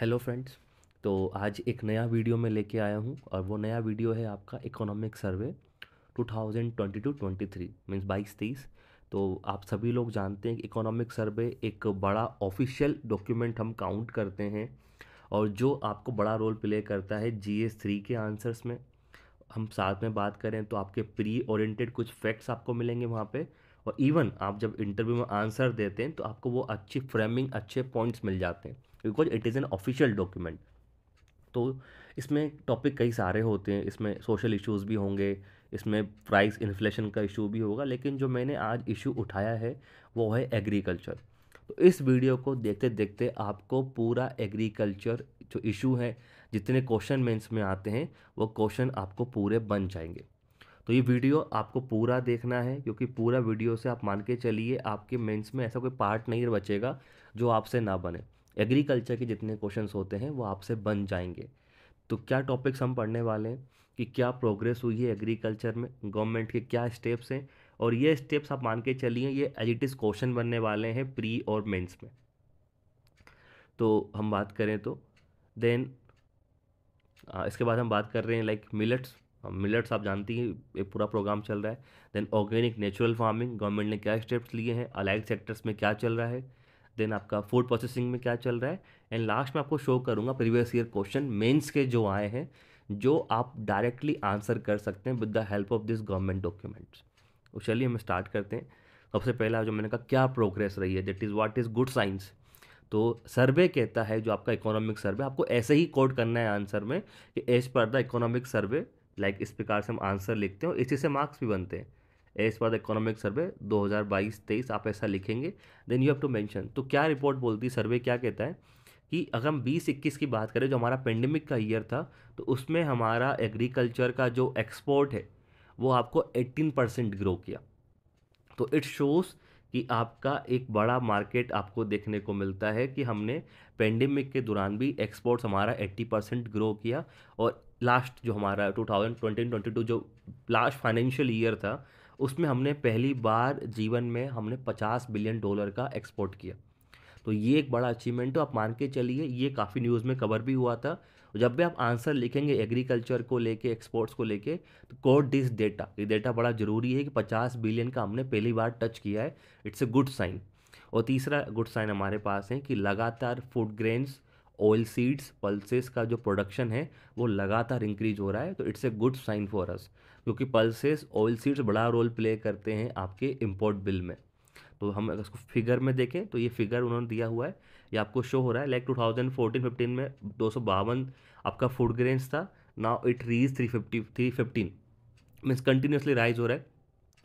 hello friends तो आज एक नया वीडियो मैं लेके आया हूँ और वो नया वीडियो है आपका इकोनॉमिक सर्वे 2022-23 मींस 22-23 तो आप सभी लोग जानते हैं कि इकोनॉमिक सर्वे एक बड़ा ऑफिशियल डॉक्यूमेंट हम काउंट करते हैं और जो आपको बड़ा रोल प्ले करता है जी एस थ्री के आंसर्स में हम साथ में बात करें तो आपके प्री ओरिएंटेड कुछ फैक्ट्स आपको मिलेंगे वहाँ पे और इवन आप जब इंटरव्यू में आंसर देते हैं तो आपको वो अच्छी फ्रेमिंग अच्छे पॉइंट्स मिल जाते हैं because it is an official document तो इसमें टॉपिक कई सारे होते हैं इसमें सोशल इश्यूज भी होंगे इसमें प्राइस इन्फ्लेशन का इशू भी होगा लेकिन जो मैंने आज इशू उठाया है वो है एग्रीकल्चर तो इस वीडियो को देखते देखते आपको पूरा एग्रीकल्चर जो इशू है जितने क्वेश्चन मेंस में आते हैं वो क्वेश्चन आपको पूरे बन जाएंगे तो ये वीडियो आपको पूरा देखना है क्योंकि पूरा वीडियो से आप मान के चलिए आपके मेंस में ऐसा कोई पार्ट नहीं बचेगा जो आपसे ना बने एग्रीकल्चर के जितने क्वेश्चन होते हैं वो आपसे बन जाएंगे तो क्या टॉपिक्स हम पढ़ने वाले हैं कि क्या प्रोग्रेस हुई है एग्रीकल्चर में गवर्नमेंट के क्या स्टेप्स हैं और ये स्टेप्स आप मान के चलिए ये एज इट इज़ क्वेश्चन बनने वाले हैं प्री और मेंस में तो हम बात करें तो देन इसके बाद हम बात कर रहे हैं लाइक मिलट्स मिलट्स आप जानती हैं ये पूरा प्रोग्राम चल रहा है then organic natural farming government ने क्या स्टेप्स लिए हैं अलाइड सेक्टर्स में क्या चल रहा है देन आपका फूड प्रोसेसिंग में क्या चल रहा है एंड लास्ट में आपको शो करूँगा प्रीवियस ईयर क्वेश्चन मेंस के जो आए हैं जो आप डायरेक्टली आंसर कर सकते हैं with the help of this government documents तो चलिए हम स्टार्ट करते हैं सबसे पहला जो मैंने कहा क्या प्रोग्रेस रही है that is what is good science तो सर्वे कहता है जो आपका इकोनॉमिक सर्वे आपको ऐसे ही कोड करना है आंसर में कि as per the economic survey like इस प्रकार से हम आंसर लिखते हैं और इसी से मार्क्स भी बनते हैं as per the economic survey 2022-23 आप ऐसा लिखेंगे then you have to mention तो क्या रिपोर्ट बोलती सर्वे क्या कहता है कि अगर हम बीस इक्कीस की बात करें जो हमारा पेंडेमिक का ईयर था तो उसमें हमारा एग्रीकल्चर का जो एक्सपोर्ट है वो आपको 18 परसेंट ग्रो किया तो इट शोज़ कि आपका एक बड़ा मार्केट आपको देखने को मिलता है कि हमने पेंडेमिक के दौरान भी एक्सपोर्ट्स हमारा 80 परसेंट ग्रो किया और लास्ट जो हमारा two thousand twenty twenty two जो लास्ट फाइनेंशियल ईयर था उसमें हमने पहली बार जीवन में हमने पचास बिलियन डॉलर का एक्सपोर्ट किया तो ये एक बड़ा अचीवमेंट तो आप मान के चलिए ये काफ़ी न्यूज़ में कवर भी हुआ था जब भी आप आंसर लिखेंगे एग्रीकल्चर को लेके एक्सपोर्ट्स को लेके तो कोड दिस डेटा ये डेटा बड़ा ज़रूरी है कि 50 बिलियन का हमने पहली बार टच किया है इट्स ए गुड साइन और तीसरा गुड साइन हमारे पास है कि लगातार food grains oil seeds pulses का जो प्रोडक्शन है वो लगातार इंक्रीज हो रहा है तो it's a good sign for us क्योंकि पल्सेस ऑयल सीड्स बड़ा रोल प्ले करते हैं आपके इम्पोर्ट बिल में तो हम अगर इसको फिगर में देखें तो ये फिगर उन्होंने दिया हुआ है ये आपको शो हो रहा है like two thousand fourteen fifteen में दो सौ बावन आपका फूड ग्रेन्स था now it rise three fifty three fifteen means continuously rise हो रहा है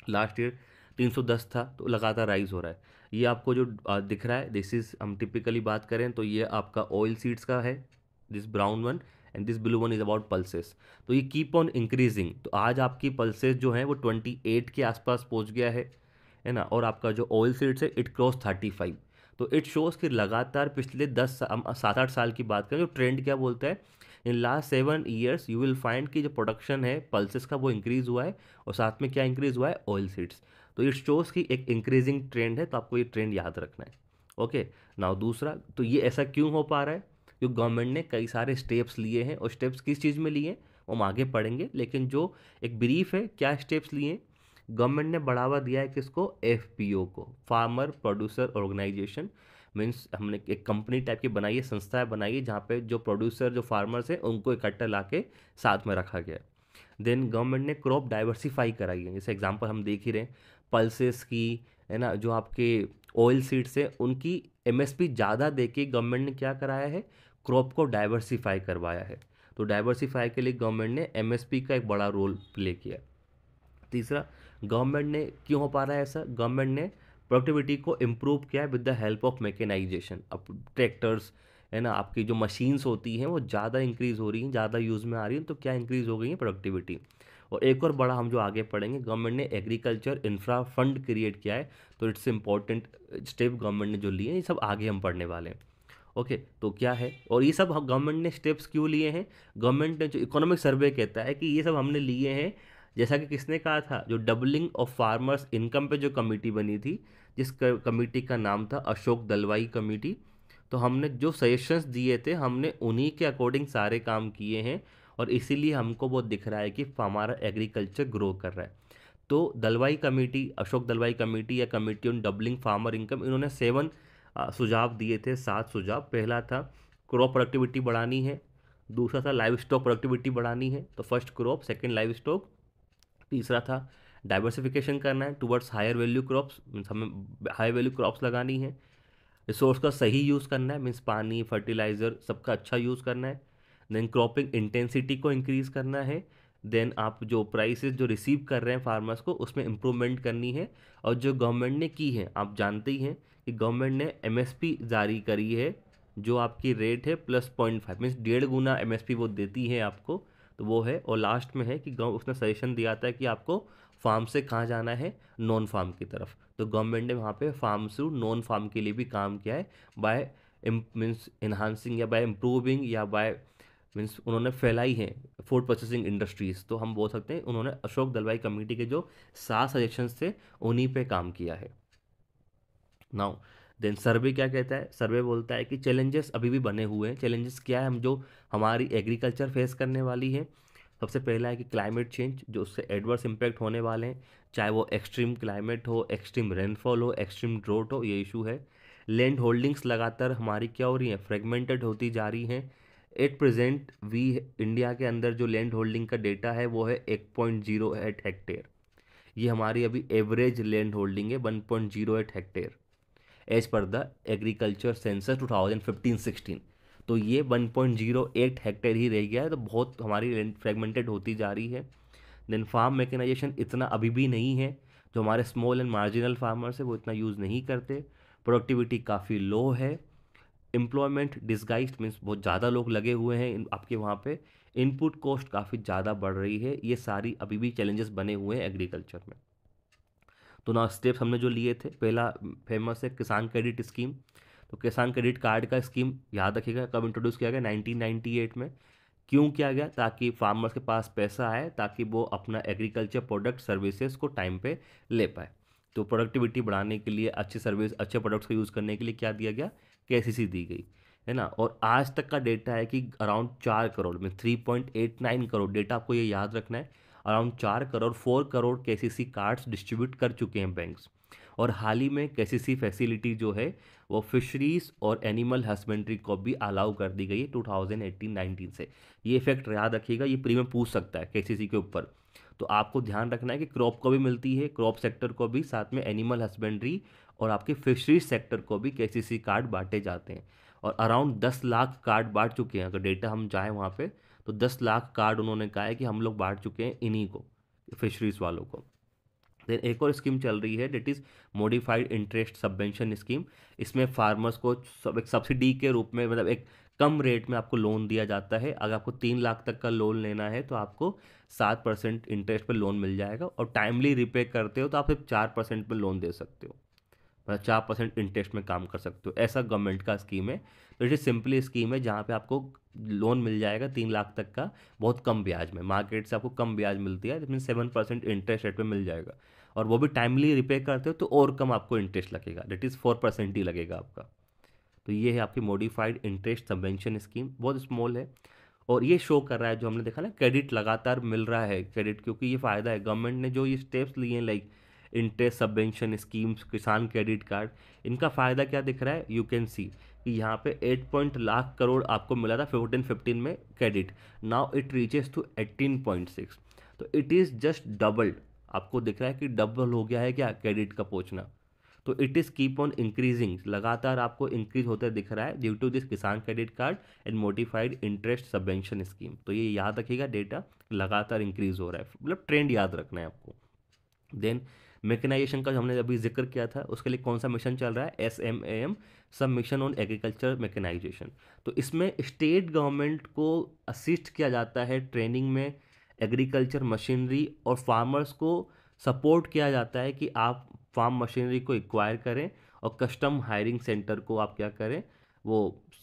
लास्ट ईयर तीन सौ दस था तो लगातार राइज हो रहा है ये आपको जो दिख रहा है दिस इज़ हम टिपिकली बात करें तो ये आपका ऑयल सीड्स का है this brown one and this blue one is about pulses तो ये कीप ऑन इंक्रीजिंग तो आज आपकी पल्सेस जो हैं वो ट्वेंटी एट के आसपास पहुँच गया है है ना और आपका जो ऑयल सीड्स है इट क्रॉस थर्टी फाइव तो इट शोज़ कि लगातार पिछले दस सात आठ साल की बात करें तो ट्रेंड क्या बोलता है in last seven years you will find कि जो प्रोडक्शन है पल्सेस का वो इंक्रीज़ हुआ है और साथ में क्या इंक्रीज़ हुआ है ऑयल सीड्स तो इट शोज़ की एक इंक्रीजिंग ट्रेंड है तो आपको ये ट्रेंड याद रखना है ओके नाउ दूसरा तो ये ऐसा क्यों हो पा रहा है जो गवर्नमेंट ने कई सारे स्टेप्स लिए हैं और स्टेप्स किस चीज़ में लिए हम आगे पढ़ेंगे लेकिन जो एक ब्रीफ है क्या स्टेप्स लिए गवर्नमेंट ने बढ़ावा दिया है किसको एफ को फार्मर प्रोड्यूसर ऑर्गेनाइजेशन मीन्स हमने एक कंपनी टाइप की बनाई है संस्थाएं बनाई है जहाँ पे जो प्रोड्यूसर जो फार्मर्स हैं उनको इकट्ठा ला के साथ में रखा गया देन गवर्नमेंट ने क्रॉप डाइवर्सिफाई कराई है जैसे एग्जांपल हम देख ही रहे हैं पल्सेस की है ना जो आपके ऑयल सीड्स हैं उनकी एमएसपी ज़्यादा दे के गवर्नमेंट ने क्या कराया है क्रॉप को डाइवर्सिफाई करवाया है तो डाइवर्सिफाई के लिए गवर्नमेंट ने एमएसपी का एक बड़ा रोल प्ले किया तीसरा गवर्नमेंट ने क्यों हो पा रहा है ऐसा गवर्नमेंट ने प्रोडक्टिविटी को इम्प्रूव किया है with the help of mechanisation अब ट्रैक्टर्स है ना आपकी जो मशीन्स होती हैं वो ज़्यादा इंक्रीज़ हो रही हैं ज़्यादा यूज़ में आ रही हैं तो क्या इंक्रीज़ हो गई है प्रोडक्टिविटी और एक और बड़ा हम जो आगे पढ़ेंगे गवर्नमेंट ने एग्रीकल्चर इंफ्रा फंड क्रिएट किया है तो इट्स इम्पॉर्टेंट स्टेप गवर्नमेंट ने जो लिए ये सब आगे हम पढ़ने वाले हैं ओके तो क्या है और ये सब गवर्नमेंट ने स्टेप्स क्यों लिए हैं गवर्नमेंट ने जो इकोनॉमिक सर्वे कहता है कि ये सब हमने लिए हैं जैसा कि किसने कहा था जो डबलिंग ऑफ फार्मर्स इनकम पे जो कमेटी बनी थी जिस कमेटी का नाम था अशोक दलवाई कमेटी तो हमने जो सजेशंस दिए थे हमने उन्हीं के अकॉर्डिंग सारे काम किए हैं और इसीलिए हमको वो दिख रहा है कि हमारा एग्रीकल्चर ग्रो कर रहा है तो दलवाई कमेटी अशोक दलवाई कमेटी या committee on doubling farmer income इन्होंने सेवन सुझाव दिए थे सात सुझाव पहला था क्रॉप प्रोडक्टिविटी बढ़ानी है दूसरा था लाइव स्टॉक प्रोडक्टिविटी बढ़ानी है तो first crop second livestock तीसरा था डाइवर्सिफिकेशन करना है towards higher value crops means हमें हाई वैल्यू क्रॉप्स लगानी है रिसोर्स का सही यूज़ करना है मीन्स पानी फर्टिलाइज़र सबका अच्छा यूज़ करना है देन क्रॉपिंग इंटेंसिटी को इंक्रीज़ करना है देन आप जो प्राइसेस जो रिसीव कर रहे हैं फार्मर्स को उसमें इम्प्रूवमेंट करनी है और जो गवर्नमेंट ने की है आप जानते ही हैं कि गवर्नमेंट ने एम जारी करी है जो आपकी रेट है प्लस पॉइंट फाइव मीन्स डेढ़ गुना एम वो देती है आपको तो वो है और लास्ट में है कि उसने सजेशन दिया था कि आपको फार्म से कहाँ जाना है नॉन फार्म की तरफ तो गवर्नमेंट ने वहाँ पे फार्म थ्रू नॉन फार्म के लिए भी काम किया है बाय मीन्स इन्हांसिंग या बाय इम्प्रूविंग या बाय मीन्स उन्होंने फैलाई है फूड प्रोसेसिंग इंडस्ट्रीज़ तो हम बोल सकते हैं उन्होंने अशोक दलवाई कमेटी के जो सात सजेशंस थे उन्हीं पे काम किया है नाउ देन सर्वे क्या कहता है सर्वे बोलता है कि चैलेंजेस अभी भी बने हुए हैं चैलेंजेस क्या है हम जो हमारी एग्रीकल्चर फेस करने वाली है सबसे पहला है कि क्लाइमेट चेंज जो उससे एडवर्स इम्पैक्ट होने वाले हैं चाहे वो एक्सट्रीम क्लाइमेट हो एक्सट्रीम रेनफॉल हो एक्सट्रीम ड्रोट हो ये इशू है लैंड होल्डिंग्स लगातार हमारी क्या हो रही हैं फ्रेगमेंटेड होती जा रही हैं एट प्रेजेंट वी इंडिया के अंदर जो लैंड होल्डिंग का डेटा है वो है एक पॉइंट जीरो एट हेक्टेयर ये हमारी अभी एवरेज लैंड होल्डिंग है one point zero eight hectare as per the agriculture census 2015-16 तो ये 1.08 हेक्टेयर ही रह गया है तो बहुत हमारी लैंड फ्रेगमेंटेड होती जा रही है देन फार्म मैकेनाइजेशन इतना अभी भी नहीं है जो हमारे स्मॉल एंड मार्जिनल फार्मर्स है वो इतना यूज़ नहीं करते प्रोडक्टिविटी काफ़ी लो है एम्प्लॉयमेंट डिस्गाइज मीन्स बहुत ज़्यादा लोग लगे हुए हैं आपके वहाँ पे इनपुट कॉस्ट काफ़ी ज़्यादा बढ़ रही है ये सारी अभी भी चैलेंजेस बने हुए हैं एग्रीकल्चर में तो ना स्टेप्स हमने जो लिए थे पहला फेमस है किसान क्रेडिट स्कीम तो किसान क्रेडिट कार्ड का स्कीम याद रखिएगा कब इंट्रोड्यूस किया गया 1998 में क्यों किया गया ताकि फार्मर्स के पास पैसा आए ताकि वो अपना एग्रीकल्चर प्रोडक्ट सर्विसेज को टाइम पे ले पाए तो प्रोडक्टिविटी बढ़ाने के लिए अच्छी सर्विस अच्छे प्रोडक्ट्स का यूज़ करने के लिए क्या दिया गया के दी गई है ना और आज तक का डेटा है कि अराउंड चार करोड़ में three point eight nine crore data आपको ये याद रखना है अराउंड चार करोड़ फोर करोड़ के कार्ड्स डिस्ट्रीब्यूट कर चुके हैं बैंक्स और हाल ही में के फैसिलिटी जो है वो फिशरीज और एनिमल हस्बेंड्री को भी अलाउ कर दी गई है 2018-19 से ये इफेक्ट याद रखिएगा ये प्रीमियम पूछ सकता है के के ऊपर तो आपको ध्यान रखना है कि क्रॉप को भी मिलती है क्रॉप सेक्टर को भी साथ में एनिमल हस्बेंड्री और आपके फिशरीज सेक्टर को भी के कार्ड बांटे जाते हैं और अराउंड दस लाख कार्ड बांट चुके हैं अगर डेटा हम जाएँ वहाँ पर तो दस लाख कार्ड उन्होंने कहा है कि हम लोग बांट चुके हैं इन्हीं को फिशरीज़ वालों को देन एक और स्कीम चल रही है that is modified interest subvention scheme इसमें फार्मर्स को सब एक सब्सिडी के रूप में मतलब एक कम रेट में आपको लोन दिया जाता है अगर आपको तीन लाख तक का लोन लेना है तो आपको सात परसेंट इंटरेस्ट पर लोन मिल जाएगा और टाइमली रिपे करते हो तो आप सिर्फ चार परसेंट पर लोन दे सकते हो मतलब चार परसेंट इंटरेस्ट में काम कर सकते हो ऐसा गवर्नमेंट का स्कीम है तो इट सिंपली स्कीम है जहाँ पे आपको लोन मिल जाएगा तीन लाख तक का बहुत कम ब्याज में मार्केट से आपको कम ब्याज मिलती है जिसमें सेवन परसेंट इंटरेस्ट रेट पर मिल जाएगा और वो भी टाइमली रिपे करते हो तो और कम आपको इंटरेस्ट लगेगा डेट इज़ फोर परसेंट ही लगेगा आपका तो ये है आपकी मॉडिफाइड इंटरेस्ट सबवेंशन स्कीम बहुत स्मॉल है और ये शो कर रहा है जो हमने देखा ना क्रेडिट लगातार मिल रहा है क्रेडिट क्योंकि ये फ़ायदा है गवर्नमेंट ने जो ये स्टेप्स लिए हैं like interest subvention schemes Kisan credit card इनका फ़ायदा क्या दिख रहा है यू कैन सी कि यहाँ पे एट पॉइंट लाख करोड़ आपको मिला था फोर्टीन फिफ्टीन में credit now it reaches two point six तो इट इज़ जस्ट डबल्ड आपको दिख रहा है कि डबल हो गया है क्या क्रेडिट का पहुँचना तो it is keep on increasing लगातार आपको इंक्रीज होता दिख रहा है due to this Kisan credit card and modified interest subvention scheme तो ये याद रखिएगा डेटा लगातार इंक्रीज हो रहा है मतलब ट्रेंड याद रखना है आपको देन मेकेनाइजेशन का हमने अभी जिक्र किया था उसके लिए कौन सा मिशन चल रहा है S M A M sub mission on agriculture mechanisation तो इसमें स्टेट गवर्नमेंट को असिस्ट किया जाता है ट्रेनिंग में एग्रीकल्चर मशीनरी और फार्मर्स को सपोर्ट किया जाता है कि आप फार्म मशीनरी को एक्वायर करें और कस्टम हायरिंग सेंटर को आप क्या करें वो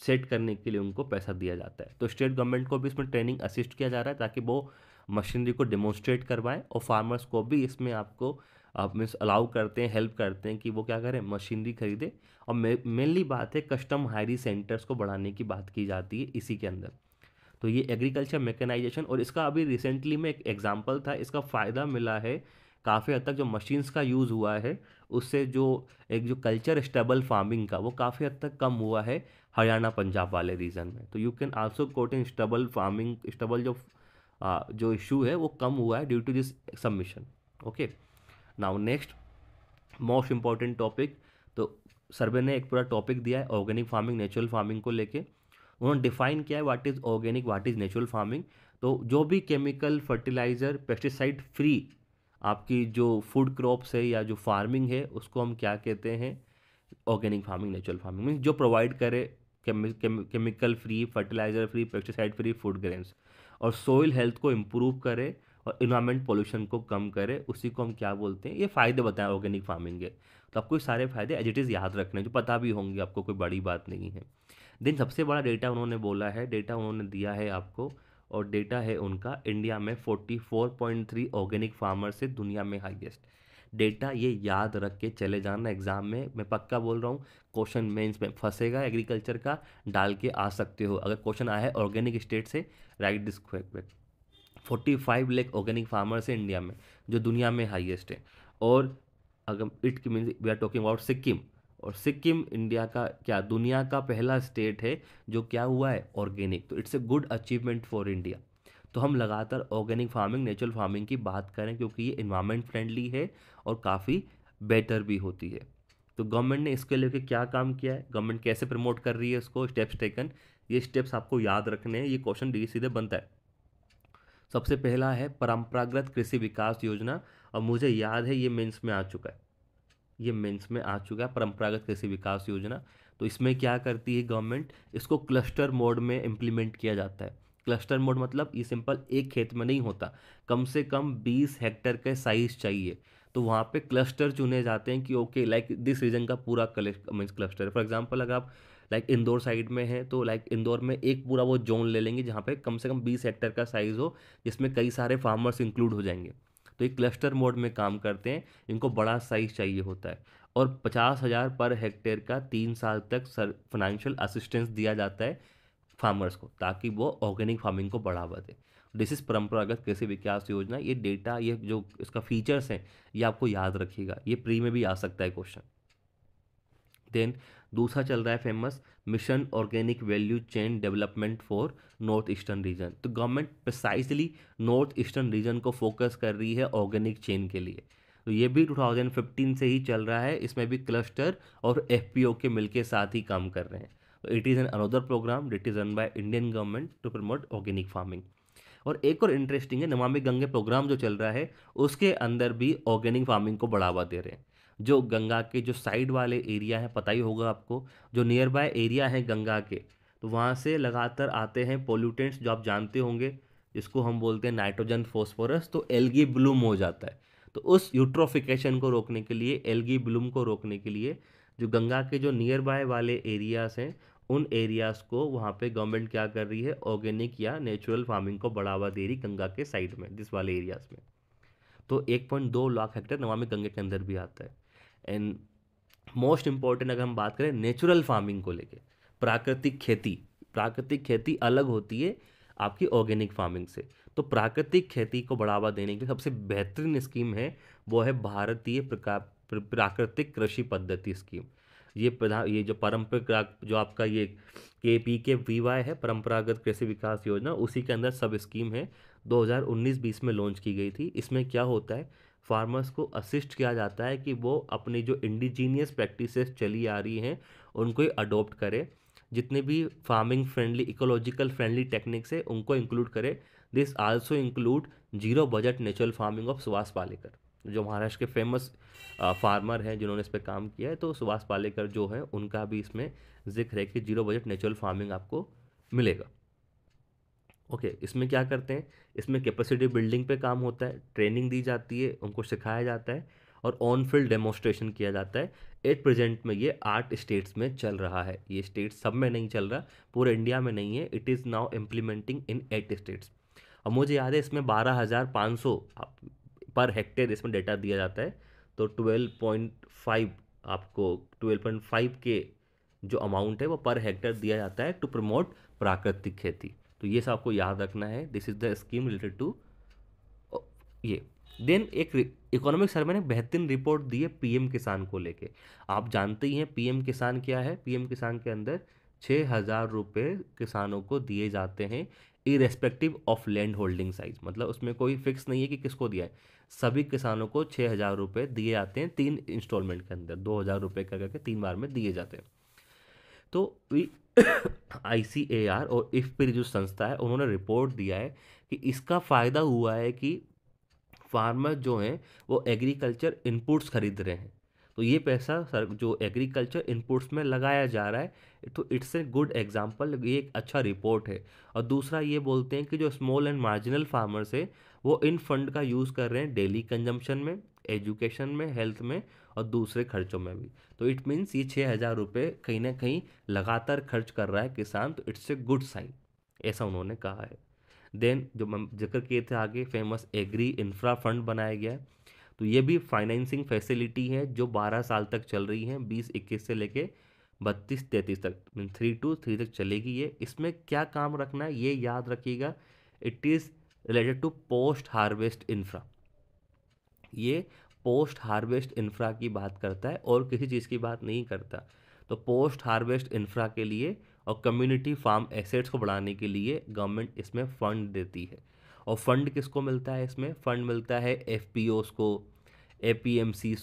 सेट करने के लिए उनको पैसा दिया जाता है तो स्टेट गवर्नमेंट को भी इसमें ट्रेनिंग असिस्ट किया जा रहा है ताकि वो मशीनरी को डेमोन्स्ट्रेट करवाएं और फार्मर्स को भी इसमें आपको आप मीन्स अलाउ करते हैं हेल्प करते हैं कि वो क्या करें मशीनरी खरीदे और मेनली बात है कस्टम हायरी सेंटर्स को बढ़ाने की बात की जाती है इसी के अंदर तो ये एग्रीकल्चर मेकेनाइजेशन और इसका अभी रिसेंटली में एक एग्जाम्पल था इसका फ़ायदा मिला है काफ़ी हद तक जो मशीन्स का यूज़ हुआ है उससे जो एक जो कल्चर स्टेबल फार्मिंग का वो काफ़ी हद तक कम हुआ है हरियाणा पंजाब वाले रीजन में तो you can also quote in stable farming stable जो आ, जो इशू है वो कम हुआ है due to this submission okay now next most important topic तो सर्वे ने एक पूरा टॉपिक दिया है ऑर्गेनिक फार्मिंग नेचुरल फार्मिंग को लेके उन्होंने डिफाइन किया है what is organic what is natural farming तो जो भी केमिकल फर्टिलाइज़र पेस्टिसाइड फ्री आपकी जो फूड क्रॉप्स है या जो फार्मिंग है उसको हम क्या कहते हैं organic farming natural farming means जो प्रोवाइड करे chemical free fertiliser free pesticide free food grains और सोइल हेल्थ को इम्प्रूव करे और इन्वायरमेंट पोल्यूशन को कम करे उसी को हम क्या बोलते हैं ये फ़ायदे बताएं ऑर्गेनिक फार्मिंग के तो आपको ये सारे फ़ायदे एज इट इज़ याद रखने जो पता भी होंगे आपको कोई बड़ी बात नहीं है देन सबसे बड़ा डेटा उन्होंने बोला है डेटा उन्होंने दिया है आपको और डेटा है उनका इंडिया में 44.3 ऑर्गेनिक फार्मर से दुनिया में हाईएस्ट डेटा ये याद रख के चले जाना एग्ज़ाम में मैं पक्का बोल रहा हूँ क्वेश्चन मेंस में फंसेगा एग्रीकल्चर का डाल के आ सकते हो अगर क्वेश्चन आया है ऑर्गेनिक स्टेट से राइट दिस क्वेक्ट forty five lakh organic farmers हैं इंडिया में जो दुनिया में हाइएस्ट है और अगर it mean we are talking about Sikkim और सिक्किम इंडिया का क्या दुनिया का पहला स्टेट है जो क्या हुआ है ऑर्गेनिक तो it's a good achievement for India तो हम लगातार ऑर्गेनिक फार्मिंग नेचुरल फार्मिंग की बात करें क्योंकि ये इन्वायरमेंट फ्रेंडली है और काफ़ी बेटर भी होती है तो गवर्नमेंट ने इसके लेके क्या काम किया है गवर्नमेंट कैसे प्रमोट कर रही है इसको स्टेप्स टेकन ये स्टेप्स आपको याद रखने हैं ये क्वेश्चन डी सीधे बनता है सबसे पहला है परंपरागत कृषि विकास योजना और मुझे याद है ये मेंस में आ चुका है ये मेंस में आ चुका है परंपरागत कृषि विकास योजना तो इसमें क्या करती है गवर्नमेंट इसको क्लस्टर मोड में इम्प्लीमेंट किया जाता है क्लस्टर मोड मतलब ये सिंपल एक खेत में नहीं होता कम से कम बीस हेक्टर का साइज़ चाहिए तो वहाँ पे क्लस्टर चुने जाते हैं कि ओके लाइक दिस रीजन का पूरा मीन्स क्लस्टर फॉर एग्जांपल अगर आप लाइक इंदौर साइड में है तो लाइक इंदौर में एक पूरा वो जोन ले लेंगे जहाँ पे कम से कम बीस हेक्टर का साइज़ हो जिसमें कई सारे फार्मर्स इंक्लूड हो जाएंगे तो ये क्लस्टर मोड में काम करते हैं इनको बड़ा साइज़ चाहिए होता है और पचास हज़ार पर हेक्टेयर का तीन साल तक सर फाइनेंशियल असिस्टेंस दिया जाता है फार्मर्स को ताकि वो ऑर्गेनिक फार्मिंग को बढ़ावा दे दिस इज़ परंपरागत कृषि विकास योजना ये डेटा ये जो इसका फीचर्स हैं ये आपको याद रखिएगा ये प्री में भी आ सकता है क्वेश्चन देन दूसरा चल रहा है famous mission organic value chain development for north eastern region तो government precisely north eastern region को फोकस कर रही है ऑर्गेनिक चेन के लिए तो ये भी 2015 से ही चल रहा है इसमें भी क्लस्टर और एफ के मिल के साथ ही काम कर रहे हैं it is an another program that is run by Indian government to promote organic farming और एक और इंटरेस्टिंग है नमामि गंगे प्रोग्राम जो चल रहा है उसके अंदर भी ऑर्गेनिक फार्मिंग को बढ़ावा दे रहे हैं जो गंगा के जो साइड वाले एरिया हैं पता ही होगा आपको जो नियर बाय एरिया है गंगा के तो वहाँ से लगातार आते हैं पोल्यूटेंट्स जो आप जानते होंगे जिसको हम बोलते हैं नाइट्रोजन फॉस्फोरस तो एलगी ब्लूम हो जाता है तो उस यूट्रोफिकेशन को रोकने के लिए एल्गी ब्लूम को रोकने के लिए जो गंगा के जो नियर बाय वाले एरियाज़ हैं उन एरियाज़ को वहाँ पे गवर्नमेंट क्या कर रही है ऑर्गेनिक या नेचुरल फार्मिंग को बढ़ावा दे रही गंगा के साइड में जिस वाले एरियाज़ में तो एक लाख हेक्टेयर नवामी गंगे के अंदर भी आता है एंड मोस्ट इम्पॉर्टेंट अगर हम बात करें नेचुरल फार्मिंग को लेके प्राकृतिक खेती प्राकृतिक खेती अलग होती है आपकी ऑर्गेनिक फार्मिंग से तो प्राकृतिक खेती को बढ़ावा देने के सबसे बेहतरीन स्कीम है वो है भारतीय प्राकृतिक कृषि पद्धति स्कीम ये प्रधान ये जो परंपरा जो आपका ये के पी के वी वाई है परंपरागत कृषि विकास योजना उसी के अंदर सब स्कीम है 2019-20 में लॉन्च की गई थी इसमें क्या होता है फार्मर्स को असिस्ट किया जाता है कि वो अपनी जो इंडिजीनियस प्रैक्टिसेस चली आ रही हैं उनको ही अडोप्ट करें जितने भी farming friendly ecological friendly techniques हैं उनको इंक्लूड करें this also include zero budget natural farming of Subhash Palekar जो महाराष्ट्र के फेमस फार्मर हैं जिन्होंने इस पर काम किया है तो सुभाष पालेकर जो है उनका भी इसमें जिक्र है कि जीरो बजट नेचुरल फार्मिंग आपको मिलेगा ओके okay, इसमें क्या करते हैं इसमें कैपेसिटी बिल्डिंग पे काम होता है ट्रेनिंग दी जाती है उनको सिखाया जाता है और ऑन फील्ड डेमोस्ट्रेशन किया जाता है एट प्रेजेंट में ये आठ स्टेट्स में चल रहा है ये स्टेट सब में नहीं चल रहा पूरे इंडिया में नहीं है it is now implementing in eight states और मुझे याद है इसमें बारह हज़ार पाँच सौ पर हेक्टेयर इसमें डेटा दिया जाता है तो ट्वेल्व पॉइंट फाइव आपको ट्वेल्व पॉइंट फाइव के जो अमाउंट है वो पर हेक्टेयर दिया जाता है टू प्रमोट प्राकृतिक खेती तो ये सब आपको याद रखना है this is the scheme related to ये देन एक इकोनॉमिक सर्वे ने बेहतरीन रिपोर्ट दी है पीएम किसान को लेके आप जानते ही हैं पीएम किसान क्या है पीएम किसान के अंदर छः हज़ार रुपये किसानों को दिए जाते हैं irrespective of land holding size मतलब उसमें कोई फिक्स नहीं है कि किसको दिया है सभी किसानों को छः हज़ार रुपये दिए जाते हैं तीन इंस्टॉलमेंट के अंदर दो हज़ार रुपये कर करके तीन बार में दिए जाते हैं तो आई और इफ पर जो संस्था है उन्होंने रिपोर्ट दिया है कि इसका फ़ायदा हुआ है कि फार्मर जो हैं वो एग्रीकल्चर इनपुट्स खरीद रहे हैं तो ये पैसा सर जो एग्रीकल्चर इनपुट्स में लगाया जा रहा है तो इट्स ए गुड एग्जाम्पल ये एक अच्छा रिपोर्ट है और दूसरा ये बोलते हैं कि जो स्मॉल एंड मार्जिनल फार्मर्स है वो इन फंड का यूज़ कर रहे हैं डेली कंजम्पशन में एजुकेशन में हेल्थ में और दूसरे खर्चों में भी तो इट मीन्स ये छः हज़ार रुपये कहीं ना कहीं लगातार खर्च कर रहा है किसान तो इट्स ए गुड साइन ऐसा उन्होंने कहा है देन जो हम जिक्र किए थे आगे फेमस एग्री इंफ्रा फंड बनाया गया है तो ये भी फाइनेंसिंग फैसिलिटी है जो बारह साल तक चल रही है बीस इक्कीस से लेके बत्तीस तैंतीस तक मीन थ्री टू थ्री तक चलेगी ये इसमें क्या काम रखना है ये याद रखिएगा it is related to post harvest infra ये पोस्ट हार्वेस्ट इंफ्रा की बात करता है और किसी चीज़ की बात नहीं करता तो पोस्ट हार्वेस्ट इंफ्रा के लिए और कम्युनिटी फार्म एसेट्स को बढ़ाने के लिए गवर्नमेंट इसमें फ़ंड देती है और फंड किसको मिलता है इसमें फ़ंड मिलता है एफ को ए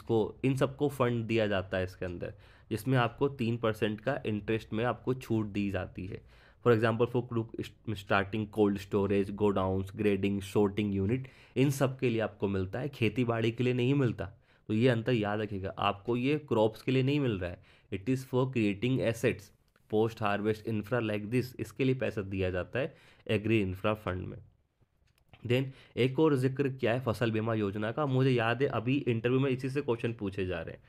को इन सबको फ़ंड दिया जाता है इसके अंदर जिसमें आपको तीन परसेंट का इंटरेस्ट में आपको छूट दी जाती है for example for group starting cold storage godowns grading sorting unit इन सब के लिए आपको मिलता है खेती बाड़ी के लिए नहीं मिलता तो ये अंतर याद रखिएगा आपको ये क्रॉप्स के लिए नहीं मिल रहा है it is for creating assets post harvest infra like this इसके लिए पैसा दिया जाता है एग्री इंफ्रा फंड में देन एक और जिक्र क्या है फसल बीमा योजना का मुझे याद है अभी इंटरव्यू में इसी से क्वेश्चन पूछे जा रहे हैं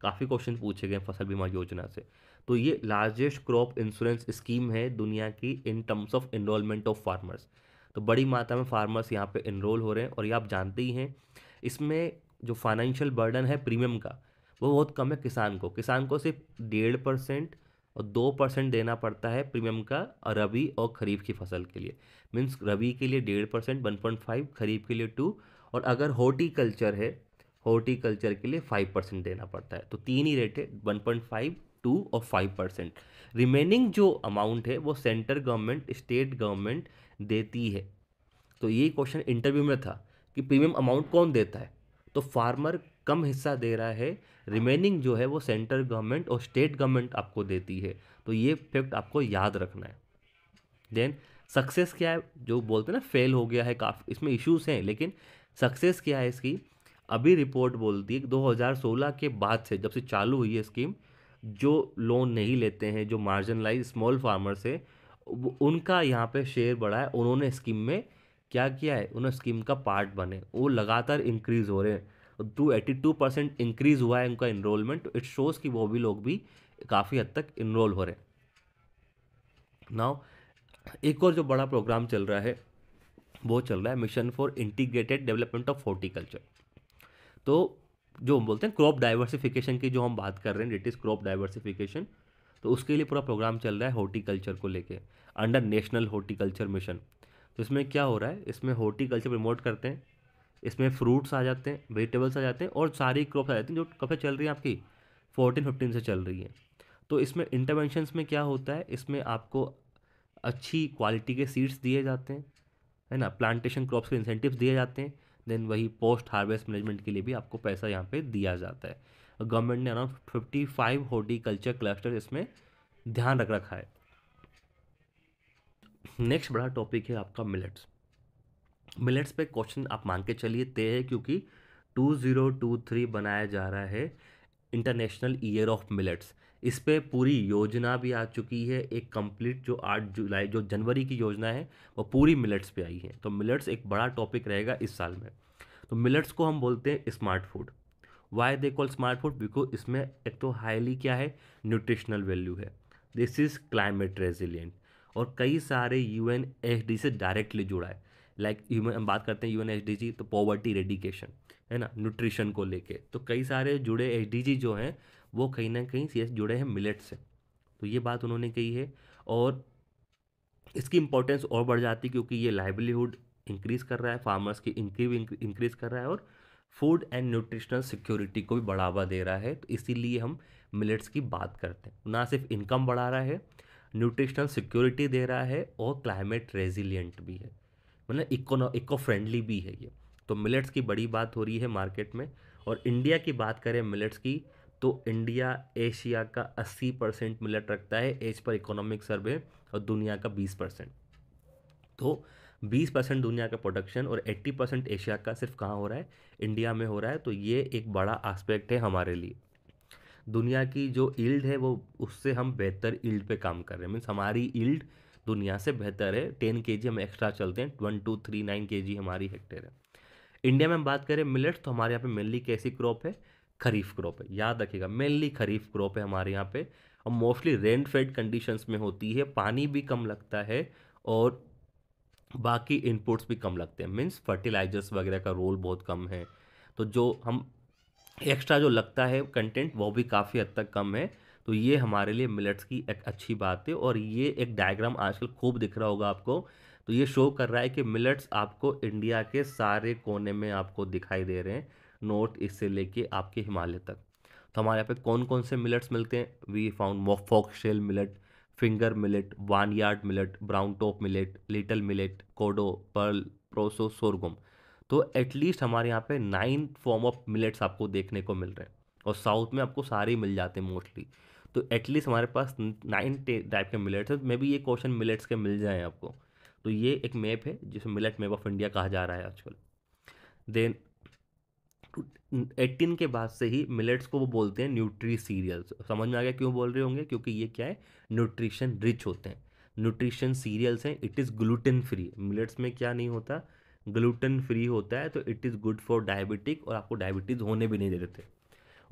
काफ़ी क्वेश्चन पूछे गए फसल बीमा योजना से तो ये लार्जेस्ट क्रॉप इंश्योरेंस स्कीम है दुनिया की in terms of enrollment of farmers तो बड़ी मात्रा में फार्मर्स यहाँ पे इनरोल हो रहे हैं और ये आप जानते ही हैं इसमें जो फाइनेंशियल बर्डन है प्रीमियम का वो बहुत कम है किसान को किसान को सिर्फ डेढ़ परसेंट और दो परसेंट देना पड़ता है प्रीमियम का रबी और खरीफ की फसल के लिए मीन्स रबी के लिए डेढ़ percent one point five kharif के लिए टू और अगर हॉर्टिकल्चर है हॉर्टिकल्चर के लिए फाइव परसेंट देना पड़ता है तो तीन ही रेट है वन पॉइंट फाइव टू और फाइव परसेंट रिमेनिंग जो अमाउंट है वो सेंटर गवर्नमेंट स्टेट गवर्नमेंट देती है तो ये क्वेश्चन इंटरव्यू में था कि प्रीमियम अमाउंट कौन देता है तो फार्मर कम हिस्सा दे रहा है रिमेनिंग जो है वो सेंटर गवर्नमेंट और स्टेट गवर्नमेंट आपको देती है तो ये फैक्ट आपको याद रखना है देन सक्सेस क्या है जो बोलते हैं ना फेल हो गया है काफ़ी इसमें इश्यूज हैं लेकिन सक्सेस क्या है इसकी अभी रिपोर्ट बोलती है 2016 के बाद से जब से चालू हुई है स्कीम जो लोन नहीं लेते हैं जो मार्जिनलाइज स्मॉल फार्मर्स है उनका यहाँ पे शेयर बढ़ा है उन्होंने स्कीम में क्या किया है उन्होंने स्कीम का पार्ट बने वो लगातार इंक्रीज़ हो रहे हैं two eighty two percent increase हुआ है उनका इनरोलमेंट इट शोज़ कि वो भी लोग भी काफ़ी हद तक इनरोल हो रहे हैं नाउ एक और जो बड़ा प्रोग्राम चल रहा है वो चल रहा है mission for integrated development of horticulture तो जो हम बोलते हैं क्रॉप डाइवर्सिफिकेशन की जो हम बात कर रहे हैं इट इज़ क्रॉप डाइवर्सिफिकेशन तो उसके लिए पूरा प्रोग्राम चल रहा है हॉर्टिकल्चर को लेके अंडर नेशनल हॉर्टिकल्चर मिशन तो इसमें क्या हो रहा है इसमें हॉर्टिकल्चर प्रमोट करते हैं इसमें फ्रूट्स आ जाते हैं वेजिटेबल्स आ जाते हैं और सारी क्रॉप्स आ जाती हैं जो कफे चल रही हैं आपकी फोर्टीन फिफ्टीन से चल रही है तो इसमें इंटरवेंशंस में क्या होता है इसमें आपको अच्छी क्वालिटी के सीड्स दिए जाते हैं है ना प्लांटेशन क्रॉप्स के इंसेंटिव दिए जाते हैं देन वही पोस्ट हार्वेस्ट मैनेजमेंट के लिए भी आपको पैसा यहाँ पे दिया जाता है गवर्नमेंट ने around fifty five horticulture cluster इसमें ध्यान रख रखा है नेक्स्ट बड़ा टॉपिक है आपका मिलेट्स मिलेट्स पे क्वेश्चन आप मांग के चलिए तय है क्योंकि 2023 बनाया जा रहा है इंटरनेशनल ईयर ऑफ मिलेट्स इस पर पूरी योजना भी आ चुकी है एक कंप्लीट जो आठ जुलाई जो जनवरी की योजना है वो पूरी मिलट्स पे आई है तो मिलट्स एक बड़ा टॉपिक रहेगा इस साल में तो मिलट्स को हम बोलते हैं smart food why they call smart food because इसमें एक तो हाईली क्या है न्यूट्रिशनल वैल्यू है दिस इज़ क्लाइमेट रेजिलियंट और कई सारे यू एन एच डी से डायरेक्टली जुड़ा है लाइक like, हम बात करते हैं U N H D G तो पॉवर्टी रेडिकेशन है ना न्यूट्रिशन को लेके तो कई सारे जुड़े एच डी जी जो हैं वो कहीं ना कहीं सी जुड़े हैं मिलेट से तो ये बात उन्होंने कही है और इसकी इम्पोर्टेंस और बढ़ जाती है क्योंकि ये लाइवलीहुड इंक्रीज़ कर रहा है फार्मर्स की इंक्री इंक्रीज़ कर रहा है और फूड एंड न्यूट्रिशनल सिक्योरिटी को भी बढ़ावा दे रहा है तो इसीलिए हम मिलेट्स की बात करते हैं ना सिर्फ इनकम बढ़ा रहा है न्यूट्रिशनल सिक्योरिटी दे रहा है और क्लाइमेट रेजिलियंट भी है मतलब इकोनो इको फ्रेंडली भी है ये तो मिलेट्स की बड़ी बात हो रही है मार्केट में और इंडिया की बात करें मिलेट्स की तो इंडिया एशिया का 80 परसेंट मिलट रखता है एज पर इकोनॉमिक सर्वे और दुनिया का 20 परसेंट तो 20 परसेंट दुनिया का प्रोडक्शन और 80 परसेंट एशिया का सिर्फ कहाँ हो रहा है इंडिया में हो रहा है तो ये एक बड़ा आस्पेक्ट है हमारे लिए दुनिया की जो ईल्ड है वो उससे हम बेहतर ईल्ड पे काम कर रहे हैं मीन्स हमारी ईल्ड दुनिया से बेहतर है टेन के हम एक्स्ट्रा चलते हैं वन टू थ्री नाइन के हमारी हेक्टेयर है इंडिया में हम बात करें मिलेट्स तो हमारे यहाँ पे मेनली कैसी क्रॉप है खरीफ क्रॉप है याद रखिएगा मेनली खरीफ क्रॉप है हमारे यहाँ पे और मोस्टली रेन फेड कंडीशंस में होती है पानी भी कम लगता है और बाकी इनपुट्स भी कम लगते हैं मीन्स फर्टिलाइजर्स वगैरह का रोल बहुत कम है तो जो हम एक्स्ट्रा जो लगता है कंटेंट वो भी काफ़ी हद तक कम है तो ये हमारे लिए मिलट्स की एक अच्छी बात है और ये एक डायग्राम आजकल खूब दिख रहा होगा आपको तो ये शो कर रहा है कि मिलट्स आपको इंडिया के सारे कोने में आपको दिखाई दे रहे हैं नॉर्थ ईस्ट से लेके आपके हिमालय तक तो हमारे यहाँ पे कौन कौन से मिलट्स मिलते हैं we found foxtail millet finger millet barnyard millet brown top millet little millet kodo pearl proso sorghum तो एटलीस्ट हमारे यहाँ पे नाइन फॉर्म ऑफ मिलेट्स आपको देखने को मिल रहे हैं और साउथ में आपको सारे मिल जाते हैं मोस्टली तो एटलीस्ट हमारे पास नाइन टाइप के मिलट्स हैं मे बी ये क्वेश्चन मिलट्स के मिल जाएँ आपको तो ये एक मैप है जिसे मिलट मैप ऑफ इंडिया कहा जा रहा है आजकल देन एटीन के बाद से ही मिलेट्स को वो बोलते हैं न्यूट्री सीरियल्स समझ में आ गया क्यों बोल रहे होंगे क्योंकि ये क्या है न्यूट्रिशन रिच होते हैं न्यूट्रिशन सीरियल्स हैं it is gluten free millets में क्या नहीं होता ग्लूटेन फ्री होता है तो it is good for diabetic और आपको डायबिटीज़ होने भी नहीं देते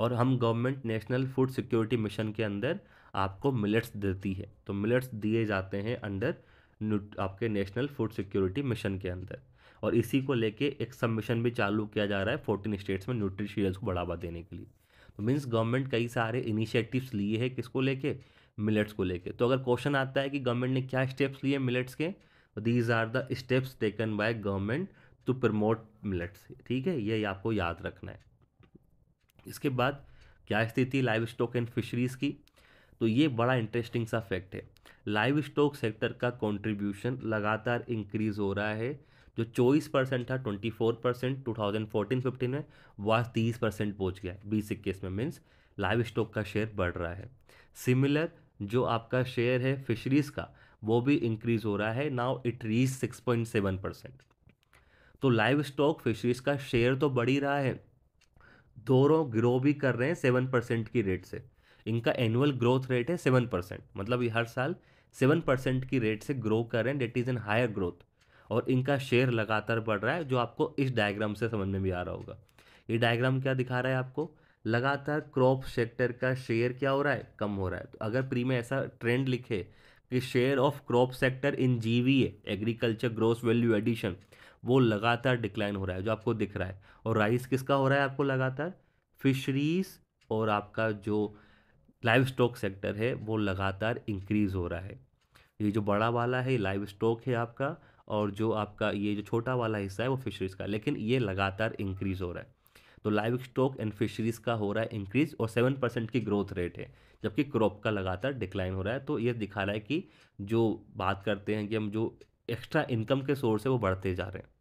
और हम government national food security mission के अंदर आपको मिलेट्स देती है तो मिलेट्स दिए जाते हैं अंडर आपके नेशनल फूड सिक्योरिटी मिशन के अंदर और इसी को लेके एक सबमिशन भी चालू किया जा रहा है फोर्टीन स्टेट्स में न्यूट्रिशियल्स को बढ़ावा देने के लिए तो मीन्स गवर्नमेंट कई सारे इनिशिएटिव्स लिए हैं किसको लेके मिलेट्स को लेके तो अगर क्वेश्चन आता है कि गवर्नमेंट ने क्या स्टेप्स लिए मिलेट्स के तो these are the steps taken by government to promote millets ठीक है ये आपको याद रखना है इसके बाद क्या स्थिति लाइव स्टॉक एंड फिशरीज़ की तो ये बड़ा इंटरेस्टिंग सा फैक्ट है लाइव स्टॉक सेक्टर का कंट्रीब्यूशन लगातार इंक्रीज हो रहा है जो चौबीस परसेंट था twenty four percent two thousand fourteen fifteen में वह तीस परसेंट पहुँच गया है बीस इक्कीस में मीन्स लाइव स्टॉक का शेयर बढ़ रहा है सिमिलर जो आपका शेयर है फिशरीज़ का वो भी इंक्रीज हो रहा है now it reach six point seven percent तो लाइव स्टॉक फिशरीज का शेयर तो बढ़ ही रहा है दोनों ग्रो भी कर रहे हैं सेवन परसेंट की रेट से इनका एनुअल ग्रोथ रेट है सेवन परसेंट मतलब ये हर साल सेवन परसेंट की रेट से ग्रो कर रहे हैं that is an higher growth और इनका शेयर लगातार बढ़ रहा है जो आपको इस डायग्राम से समझ में भी आ रहा होगा ये डायग्राम क्या दिखा रहा है आपको लगातार क्रॉप सेक्टर का शेयर क्या हो रहा है कम हो रहा है तो अगर प्री में ऐसा ट्रेंड लिखे कि share of crop sector in the agriculture gross value addition वो लगातार डिक्लाइन हो रहा है जो आपको दिख रहा है और राइस किसका हो रहा है आपको लगातार फिशरीज और आपका जो लाइव स्टॉक सेक्टर है वो लगातार इंक्रीज हो रहा है ये जो बड़ा वाला है लाइव स्टॉक है आपका और जो आपका ये जो छोटा वाला हिस्सा है वो फिशरीज़ का लेकिन ये लगातार इंक्रीज़ हो रहा है तो लाइव स्टॉक एंड फिशरीज़ का हो रहा है इंक्रीज़ और सेवन परसेंट की ग्रोथ रेट है जबकि क्रॉप का लगातार डिक्लाइन हो रहा है तो ये दिखा रहा है कि जो बात करते हैं कि हम जो एक्स्ट्रा इनकम के सोर्स है वो बढ़ते जा रहे हैं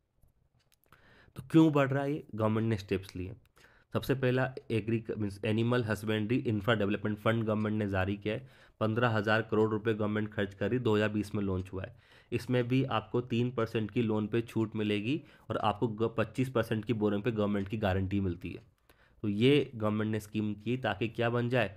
तो क्यों बढ़ रहा है ये गवर्नमेंट ने स्टेप्स लिए सबसे पहला agri means animal husbandry infra development fund government ने जारी किया है पंद्रह हज़ार करोड़ रुपए गवर्नमेंट खर्च कर रही 2020 में लॉन्च हुआ है इसमें भी आपको तीन परसेंट की लोन पे छूट मिलेगी और आपको पच्चीस परसेंट की बोरिंग पे गवर्नमेंट की गारंटी मिलती है तो ये गवर्नमेंट ने स्कीम की ताकि क्या बन जाए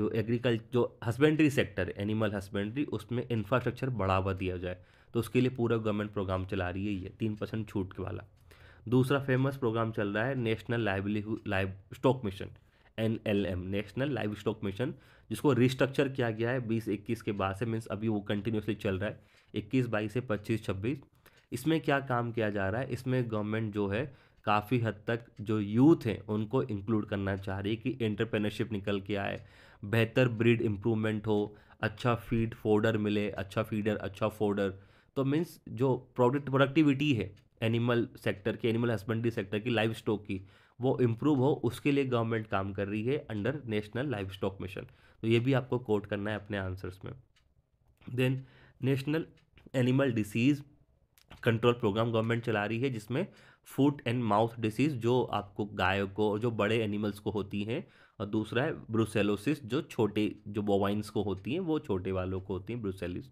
जो एग्रीकल्चर जो हस्बेंड्री सेक्टर है एनिमल हस्बेंड्री उसमें इंफ्रास्ट्रक्चर बढ़ावा दिया जाए तो उसके लिए पूरा गवर्नमेंट प्रोग्राम चला रही है ये तीन परसेंट छूट के वाला दूसरा फेमस प्रोग्राम चल रहा है national livelihood live stock mission N L M national live stock mission जिसको रिस्ट्रक्चर किया गया है बीस इक्कीस के बाद से मीन्स अभी वो कंटिन्यूसली चल रहा है इक्कीस बाईस से पच्चीस छब्बीस इसमें क्या काम किया जा रहा है इसमें गवर्नमेंट जो है काफ़ी हद तक जो यूथ हैं उनको इंक्लूड करना चाह रही है कि एंटरप्रेनरशिप निकल के आए बेहतर ब्रीड इम्प्रूवमेंट हो अच्छा फीड फोडर मिले अच्छा फीडर अच्छा फोडर तो मीन्स जो प्रोडक्ट प्रोडक्टिविटी है एनिमल सेक्टर की एनिमल हस्बेंड्री सेक्टर की लाइफ स्टॉक की वो इम्प्रूव हो उसके लिए गवर्नमेंट काम कर रही है under national life stock mission तो ये भी आपको कोट करना है अपने आंसर्स में then national animal disease control program government चला रही है जिसमें फूट एंड माउथ डिसीज़ जो आपको गायों को और जो बड़े एनिमल्स को होती हैं और दूसरा है ब्रुसेलोसिस जो छोटे जो बोवाइंस को होती हैं वो छोटे वालों को होती हैं ब्रुसेलिस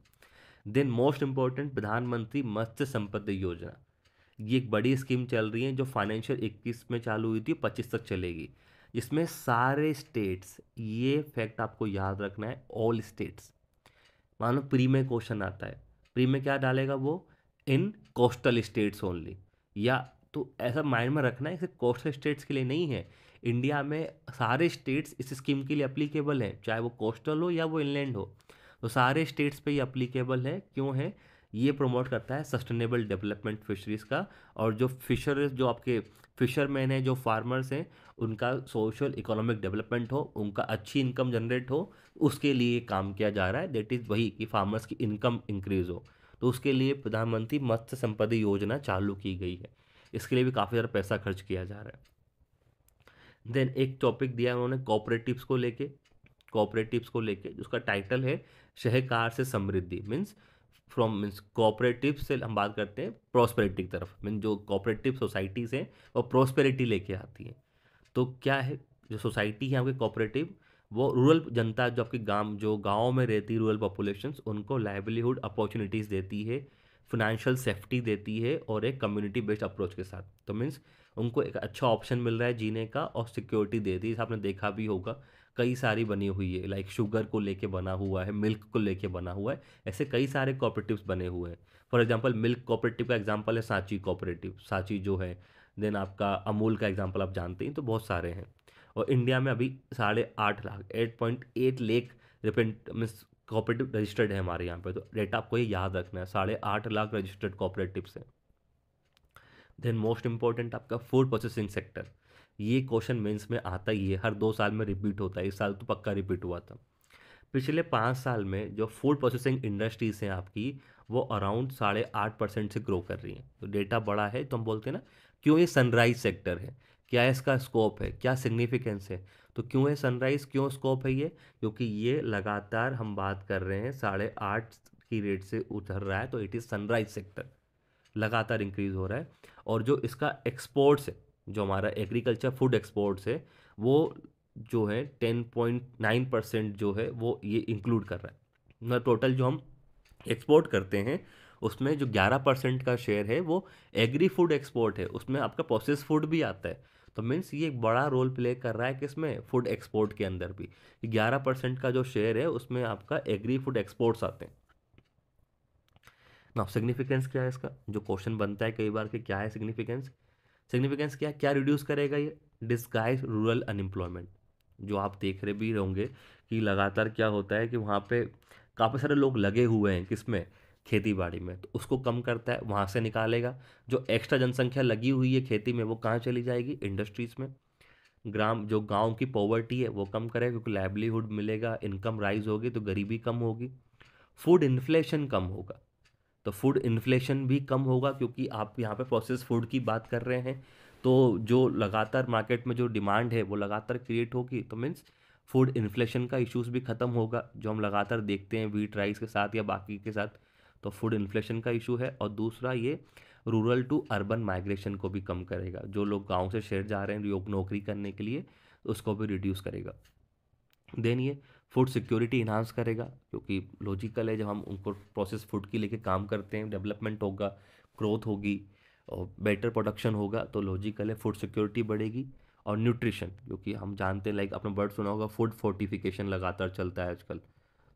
देन मोस्ट इम्पॉर्टेंट प्रधानमंत्री मत्स्य संपद योजना ये एक बड़ी स्कीम चल रही है जो फाइनेंशियल इक्कीस में चालू हुई थी पच्चीस तक चलेगी इसमें सारे स्टेट्स ये फैक्ट आपको याद रखना है ऑल स्टेट्स मानो प्री में क्वेश्चन आता है प्री में क्या डालेगा वो इन कोस्टल स्टेट्स ओनली या तो ऐसा माइंड में रखना है कि कोस्टल स्टेट्स के लिए नहीं है इंडिया में सारे स्टेट्स इस स्कीम के लिए अप्लीकेबल हैं चाहे वो कोस्टल हो या वो इनलैंड हो तो सारे स्टेट्स पे ये अप्लीकेबल है क्यों है ये प्रमोट करता है सस्टेनेबल डेवलपमेंट फिशरीज़ का और जो फिशर जो आपके फिशरमैन हैं जो फार्मर्स हैं उनका सोशल इकोनॉमिक डेवलपमेंट हो उनका अच्छी इनकम जनरेट हो उसके लिए काम किया जा रहा है देट इज़ वही कि फार्मर्स की इनकम इंक्रीज़ हो तो उसके लिए प्रधानमंत्री मत्स्य संपदा योजना चालू की गई है इसके लिए भी काफ़ी ज़्यादा पैसा खर्च किया जा रहा है देन एक टॉपिक दिया उन्होंने कॉपरेटिव्स को लेके कॉपरेटिव्स को लेके जिसका टाइटल है शहकार से समृद्धि मीन्स फ्रॉम मीन्स कोऑपरेटिव से हम बात करते हैं प्रॉस्पेरिटी की तरफ मीन जो कोऑपरेटिव सोसाइटीज़ हैं वो प्रॉस्पेरिटी लेके आती हैं तो क्या है जो सोसाइटी है आपके कोऑपरेटिव वो रूरल जनता जो आपके गांव जो गाँव में रहती रूरल पॉपुलेशन उनको लाइवलीहुड अपॉर्चुनिटीज़ देती है फिनेंशियल सेफ्टी देती है और एक कम्युनिटी बेस्ड अप्रोच के साथ तो मीन्स उनको एक अच्छा ऑप्शन मिल रहा है जीने का और सिक्योरिटी दे है आपने देखा भी होगा कई सारी बनी हुई है लाइक शुगर को लेके बना हुआ है मिल्क को लेके बना हुआ है ऐसे कई सारे कॉपरेटिव्स बने हुए हैं फॉर एग्जांपल मिल्क कॉपरेटिव का एग्जांपल है सांची कॉपरेटिव सांची जो है देन आपका अमूल का एग्जांपल आप जानते हैं तो बहुत सारे हैं और इंडिया में अभी साढ़े आठ lakh eight point eight lakh रिपेंट मीन्स कॉपरेटिव रजिस्टर्ड है हमारे यहाँ पे तो डेटा आपको ये याद रखना है साढ़े आठ लाख रजिस्टर्ड कॉपरेटिव्स हैं देन मोस्ट इंपॉर्टेंट आपका फूड प्रोसेसिंग सेक्टर ये क्वेश्चन मेंस में आता ही है हर दो साल में रिपीट होता है इस साल तो पक्का रिपीट हुआ था पिछले पाँच साल में जो फूड प्रोसेसिंग इंडस्ट्रीज़ हैं आपकी वो अराउंड साढ़े आठ परसेंट से ग्रो कर रही हैं तो डेटा बड़ा है तो हम बोलते हैं ना क्यों ये सनराइज सेक्टर है क्या इसका स्कोप है क्या सिग्निफिकेंस है तो क्यों है सनराइज क्यों स्कोप है ये क्योंकि ये लगातार हम बात कर रहे हैं साढ़े आठ की रेट से उतर रहा है तो इट इज़ सनराइज सेक्टर लगातार इंक्रीज हो रहा है और जो इसका एक्सपोर्ट्स है जो हमारा एग्रीकल्चर फूड एक्सपोर्ट्स है वो जो है टेन पॉइंट नाइन परसेंट जो है वो ये इंक्लूड कर रहा है मतलब टोटल जो हम एक्सपोर्ट करते हैं उसमें जो ग्यारह परसेंट का शेयर है वो एग्री फूड एक्सपोर्ट है उसमें आपका प्रोसेस फूड भी आता है तो मीन्स ये एक बड़ा रोल प्ले कर रहा है कि इसमें फूड एक्सपोर्ट के अंदर भी ग्यारह परसेंट का जो शेयर है उसमें आपका एग्री फूड एक्सपोर्ट्स आते हैं ना सिग्निफिकेंस क्या है इसका जो क्वेश्चन बनता है कई बार कि क्या है सिग्निफिकेंस सिग्निफिकेंस क्या क्या रिड्यूस करेगा ये डिस्गाइज रूरल अनएम्प्लॉयमेंट जो आप देख रहे भी होंगे कि लगातार क्या होता है कि वहाँ पे काफ़ी सारे लोग लगे हुए हैं किसमें खेती बाड़ी में तो उसको कम करता है वहाँ से निकालेगा जो एक्स्ट्रा जनसंख्या लगी हुई है खेती में वो कहाँ चली जाएगी इंडस्ट्रीज़ में ग्राम जो गांव की पॉवर्टी है वो कम करेगा क्योंकि लाइवलीहुड मिलेगा इनकम राइज होगी तो गरीबी कम होगी फूड इन्फ्लेशन कम होगा तो फूड इन्फ्लेशन भी कम होगा क्योंकि आप यहाँ पे प्रोसेस फूड की बात कर रहे हैं तो जो लगातार मार्केट में जो डिमांड है वो लगातार क्रिएट होगी तो मीन्स फूड इन्फ्लेशन का इश्यूज़ भी ख़त्म होगा जो हम लगातार देखते हैं वीट राइस के साथ या बाकी के साथ तो फूड इन्फ्लेशन का इशू है और दूसरा ये रूरल टू अर्बन माइग्रेशन को भी कम करेगा जो लोग गांव से शहर जा रहे हैं नौकरी करने के लिए उसको भी रिड्यूस करेगा देन ये फूड सिक्योरिटी इन्हांस करेगा क्योंकि लॉजिकल है जब हम उनको प्रोसेस फूड की लेके काम करते हैं डेवलपमेंट होगा ग्रोथ होगी और बेटर प्रोडक्शन होगा तो लॉजिकल है फूड सिक्योरिटी बढ़ेगी और न्यूट्रिशन क्योंकि हम जानते हैं लाइक अपना वर्ड सुना होगा फूड फोर्टिफिकेशन लगातार चलता है आजकल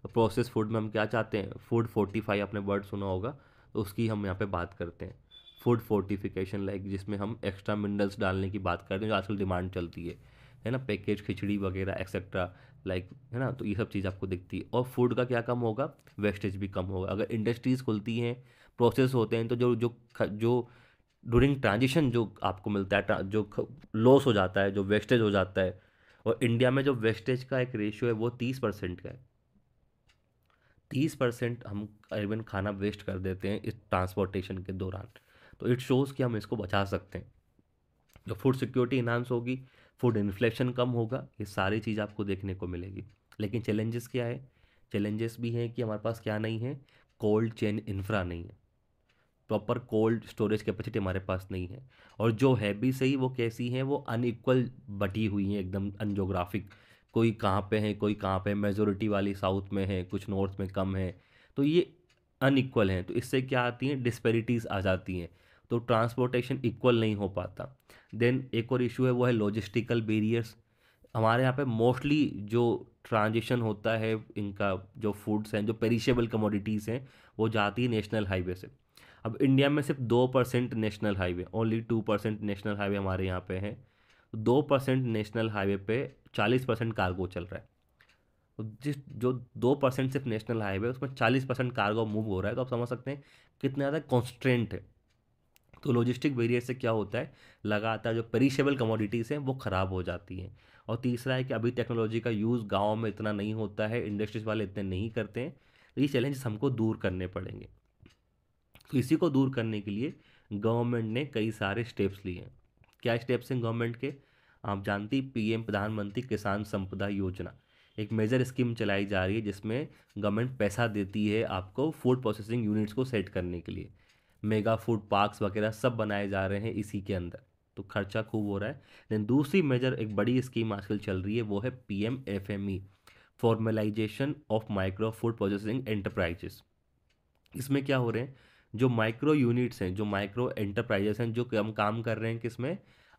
तो प्रोसेस फूड में हम क्या चाहते हैं फूड फोर्टिफाई अपने वर्ड सुना होगा तो उसकी हम यहाँ पे बात करते हैं फूड फोर्टिफिकेशन लाइक जिसमें हम एक्स्ट्रा मिनरल्स डालने की बात करते हैं जो आजकल डिमांड चलती है है ना पैकेज खिचड़ी वगैरह एक्सेट्रा लाइक है ना तो ये सब चीज़ आपको दिखती है और फूड का क्या कम होगा वेस्टेज भी कम होगा अगर इंडस्ट्रीज़ खुलती हैं प्रोसेस होते हैं तो जो जो जो डूरिंग ट्रांजिशन जो आपको मिलता है जो लॉस हो जाता है जो वेस्टेज हो जाता है और इंडिया में जो वेस्टेज का एक रेशियो है वो तीस परसेंट का है तीस परसेंट हम इवन खाना वेस्ट कर देते हैं इस ट्रांसपोर्टेशन के दौरान तो इट शोज़ कि हम इसको बचा सकते हैं जो फूड सिक्योरिटी इन्हांस होगी फूड इन्फ्लेशन कम होगा ये सारी चीज़ आपको देखने को मिलेगी लेकिन चैलेंजेस क्या है चैलेंजेस भी हैं कि हमारे पास क्या नहीं है कोल्ड चेन इंफ्रा नहीं है प्रॉपर कोल्ड स्टोरेज कैपेसिटी हमारे पास नहीं है और जो है भी सही वो कैसी हैं वो अनइक्वल बटी हुई हैं एकदम अनजोग्राफिक कोई कहाँ पे है कोई कहाँ पे मेजोरिटी वाली साउथ में है कुछ नॉर्थ में कम है तो ये अनइक्वल हैं तो इससे क्या आती हैं डिस्पेरिटीज़ आ जाती हैं तो ट्रांसपोर्टेशन इक्वल नहीं हो पाता देन एक और इशू है वो है लॉजिस्टिकल बेरियर्स हमारे यहाँ पे मोस्टली जो ट्रांजिशन होता है इनका जो फूड्स हैं जो पेरिशेबल कमोडिटीज़ हैं वो जाती है नेशनल हाईवे से अब इंडिया में सिर्फ दो percent national highway only two percent national highway हमारे यहाँ पे हैं दो परसेंट नेशनल हाईवे पे चालीस परसेंट कार्गो चल रहा है तो जिस जो दो परसेंट सिर्फ नेशनल हाईवे उसमें चालीस परसेंट कार्गो मूव हो रहा है तो आप समझ सकते हैं कितना ज़्यादा कॉन्स्ट्रेंट है तो लॉजिस्टिक वेरियर से क्या होता है लगातार जो पेरिशेबल कमोडिटीज़ हैं वो ख़राब हो जाती हैं और तीसरा है कि अभी टेक्नोलॉजी का यूज़ गाँव में इतना नहीं होता है इंडस्ट्रीज वाले इतने नहीं करते हैं तो ये चैलेंजेस हमको दूर करने पड़ेंगे तो इसी को दूर करने के लिए गवर्नमेंट ने कई सारे स्टेप्स लिए हैं क्या स्टेप्स हैं गवर्नमेंट के आप जानती पीएम प्रधानमंत्री किसान संपदा योजना एक मेजर स्कीम चलाई जा रही है जिसमें गवर्नमेंट पैसा देती है आपको फूड प्रोसेसिंग यूनिट्स को सेट करने के लिए मेगा फूड पार्क्स वगैरह सब बनाए जा रहे हैं इसी के अंदर तो खर्चा खूब हो रहा है लेकिन दूसरी मेजर एक बड़ी स्कीम आजकल चल रही है वो है P M F M E formalisation of micro food processing enterprises इसमें क्या हो रहे हैं जो माइक्रो यूनिट्स हैं जो माइक्रो एंटरप्राइजेस हैं जो हम काम कर रहे हैं किसमें